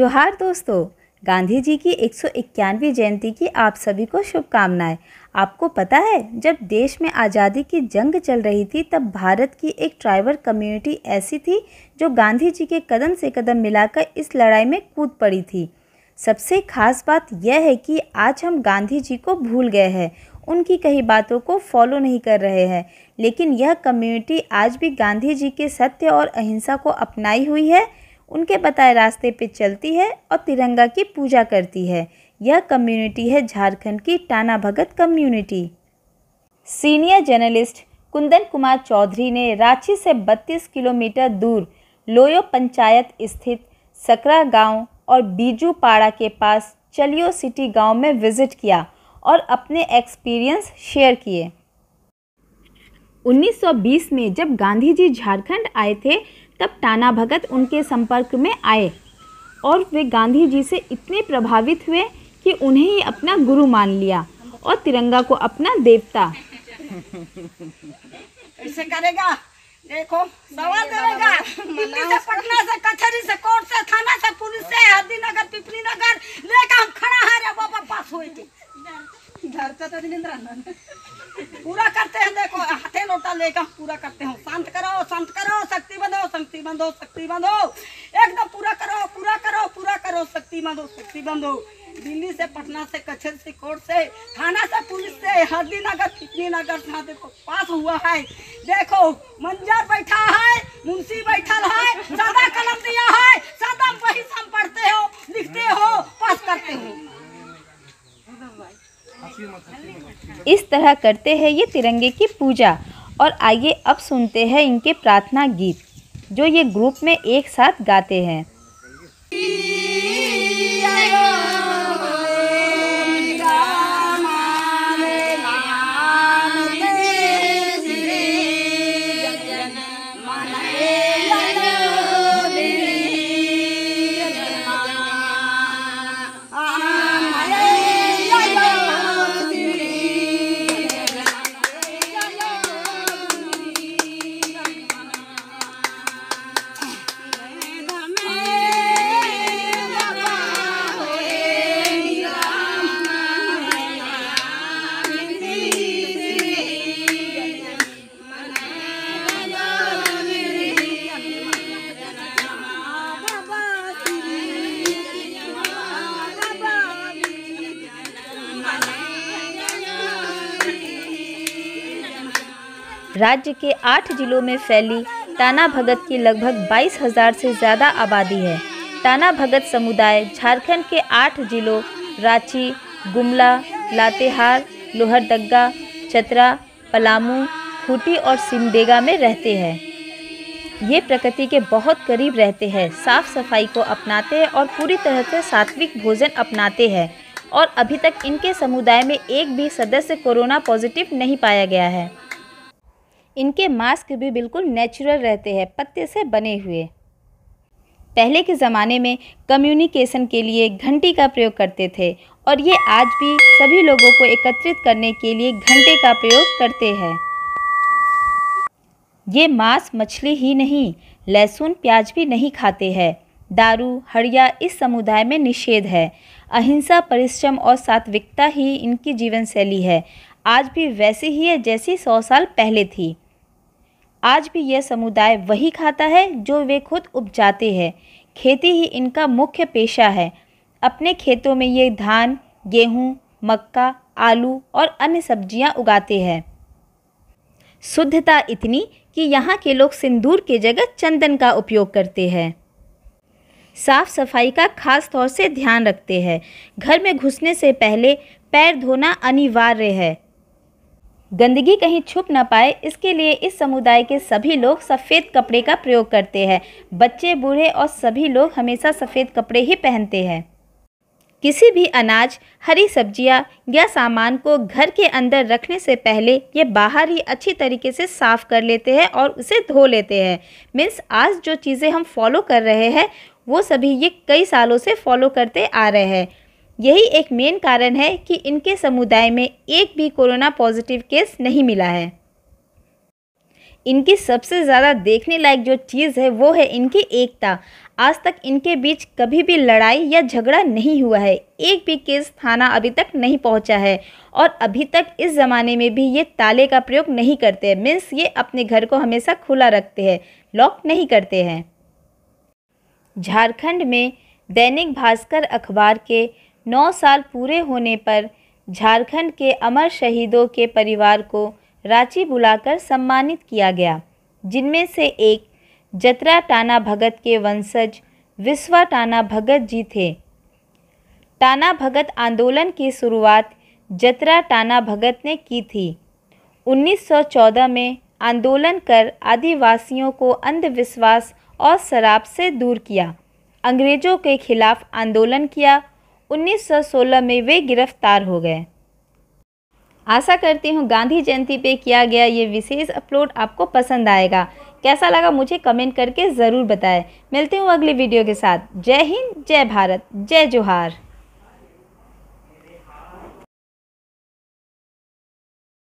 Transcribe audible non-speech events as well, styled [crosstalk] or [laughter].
जोहार दोस्तों गांधी जी की एक जयंती की आप सभी को शुभकामनाएं आपको पता है जब देश में आज़ादी की जंग चल रही थी तब भारत की एक ट्राइबल कम्युनिटी ऐसी थी जो गांधी जी के कदम से कदम मिलाकर इस लड़ाई में कूद पड़ी थी सबसे खास बात यह है कि आज हम गांधी जी को भूल गए हैं उनकी कई बातों को फॉलो नहीं कर रहे हैं लेकिन यह कम्युनिटी आज भी गांधी जी के सत्य और अहिंसा को अपनाई हुई है उनके बताए रास्ते पे चलती है और तिरंगा की पूजा करती है यह कम्युनिटी है झारखंड की Tana Bhagat community senior journalist Kundan Kumar Chaudhary ने रांची से 32 किलोमीटर दूर लोयो पंचायत स्थित सकरा गांव और बीजू पाड़ा के पास चलियो सिटी गांव में विजिट किया और अपने एक्सपीरियंस शेयर किए 1920 में जब गांधी जी झारखंड आए थे तब टाना भगत उनके संपर्क में आए और वे गांधी जी से इतने प्रभावित हुए कि उन्हें ही अपना गुरु मान लिया और तिरंगा को अपना देवता [laughs] ऐसे करेगा देखो सवाल देगा [laughs] करते हो शांत करो शांत करो शक्ति बंधो शक्ति बंधो शक्ति बंधो एकदम पूरा करो पूरा करो पूरा करो शक्ति बंधो शक्ति बंधो दिल्ली से पटना से कचहर से कोर्ट से थाना से पुलिस से हरदी नगर कितनी नगर था देखो पास हुआ है देखो मंजर बैठा है मुंशी बैठल है सादा कलम दिया है सादा वही सम पढ़ते हो लिखते हो पास करते हो इस तरह करते हैं ये तिरंगे की पूजा और आइए अब सुनते हैं इनके प्रार्थना गीत जो ये ग्रुप में एक साथ गाते हैं राज्य के आठ जिलों में फैली टाना भगत की लगभग बाईस हजार से ज़्यादा आबादी है टाना भगत समुदाय झारखंड के आठ जिलों रांची गुमला लातेहार लोहरदगा चतरा पलामू खूटी और सिमडेगा में रहते हैं ये प्रकृति के बहुत करीब रहते हैं साफ सफाई को अपनाते हैं और पूरी तरह से सात्विक भोजन अपनाते हैं और अभी तक इनके समुदाय में एक भी सदस्य कोरोना पॉजिटिव नहीं पाया गया है इनके मास्क भी बिल्कुल नेचुरल रहते हैं पत्ते से बने हुए पहले के ज़माने में कम्युनिकेशन के लिए घंटी का प्रयोग करते थे और ये आज भी सभी लोगों को एकत्रित करने के लिए घंटे का प्रयोग करते हैं ये मांस मछली ही नहीं लहसुन प्याज भी नहीं खाते हैं दारू हड़िया इस समुदाय में निषेध है अहिंसा परिश्रम और सात्विकता ही इनकी जीवन शैली है आज भी वैसी ही है जैसी सौ साल पहले थी आज भी यह समुदाय वही खाता है जो वे खुद उपजाते हैं खेती ही इनका मुख्य पेशा है अपने खेतों में ये धान गेहूँ मक्का आलू और अन्य सब्जियाँ उगाते हैं शुद्धता इतनी कि यहाँ के लोग सिंदूर के जगह चंदन का उपयोग करते हैं साफ सफाई का खास तौर से ध्यान रखते हैं घर में घुसने से पहले पैर धोना अनिवार्य है गंदगी कहीं छुप ना पाए इसके लिए इस समुदाय के सभी लोग सफ़ेद कपड़े का प्रयोग करते हैं बच्चे बूढ़े और सभी लोग हमेशा सफ़ेद कपड़े ही पहनते हैं किसी भी अनाज हरी सब्जियां या सामान को घर के अंदर रखने से पहले ये बाहर ही अच्छी तरीके से साफ़ कर लेते हैं और उसे धो लेते हैं मीन्स आज जो चीज़ें हम फॉलो कर रहे हैं वो सभी ये कई सालों से फॉलो करते आ रहे हैं यही एक मेन कारण है कि इनके समुदाय में एक भी कोरोना पॉजिटिव केस नहीं मिला है इनकी सबसे ज़्यादा देखने लायक जो चीज़ है वो है इनकी एकता आज तक इनके बीच कभी भी लड़ाई या झगड़ा नहीं हुआ है एक भी केस थाना अभी तक नहीं पहुंचा है और अभी तक इस ज़माने में भी ये ताले का प्रयोग नहीं करते हैं मीन्स ये अपने घर को हमेशा खुला रखते हैं लॉक नहीं करते हैं झारखंड में दैनिक भास्कर अखबार के नौ साल पूरे होने पर झारखंड के अमर शहीदों के परिवार को रांची बुलाकर सम्मानित किया गया जिनमें से एक जतरा टाना भगत के वंशज विश्वा टाना भगत जी थे टाना भगत आंदोलन की शुरुआत जतरा टाना भगत ने की थी 1914 में आंदोलन कर आदिवासियों को अंधविश्वास और शराब से दूर किया अंग्रेजों के खिलाफ आंदोलन किया 1916 में वे गिरफ्तार हो गए आशा करती हूँ गांधी जयंती पे किया गया ये विशेष अपलोड आपको पसंद आएगा कैसा लगा मुझे कमेंट करके ज़रूर बताएं मिलती हूँ अगली वीडियो के साथ जय हिंद जय भारत जय जोहार